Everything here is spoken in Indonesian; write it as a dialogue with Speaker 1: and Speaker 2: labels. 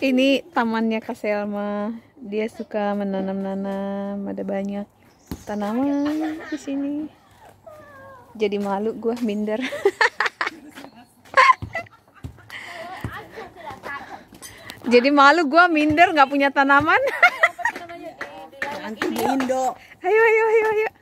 Speaker 1: Ini tamannya Kak Selma. Dia suka menanam-nanam, ada banyak tanaman di sini. Jadi malu gua minder.
Speaker 2: Jadi
Speaker 3: malu
Speaker 4: gua minder nggak punya tanaman. Nanti Indo. Ayo ayo ayo ayo.